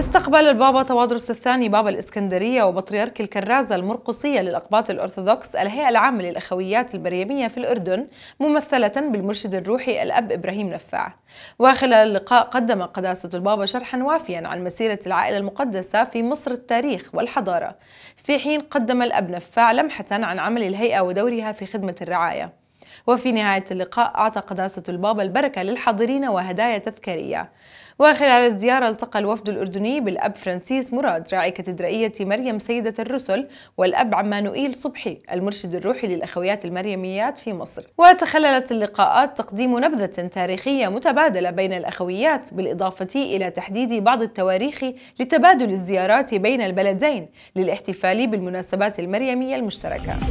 استقبل البابا تواضرس الثاني بابا الإسكندرية وبطريرك الكرازة المرقصية للأقباط الأرثوذكس الهيئة العامة للأخويات البريمية في الأردن ممثلة بالمرشد الروحي الأب إبراهيم نفاع وخلال اللقاء قدم قداسة البابا شرحا وافيا عن مسيرة العائلة المقدسة في مصر التاريخ والحضارة في حين قدم الأب نفاع لمحة عن عمل الهيئة ودورها في خدمة الرعاية وفي نهاية اللقاء أعطى قداسة البابا البركة للحاضرين وهدايا تذكارية وخلال الزيارة التقى الوفد الأردني بالأب فرانسيس مراد راعي كاتدرائية مريم سيدة الرسل والأب عمانوئيل صبحي المرشد الروحي للأخويات المريميات في مصر وتخللت اللقاءات تقديم نبذة تاريخية متبادلة بين الأخويات بالإضافة إلى تحديد بعض التواريخ لتبادل الزيارات بين البلدين للاحتفال بالمناسبات المريمية المشتركة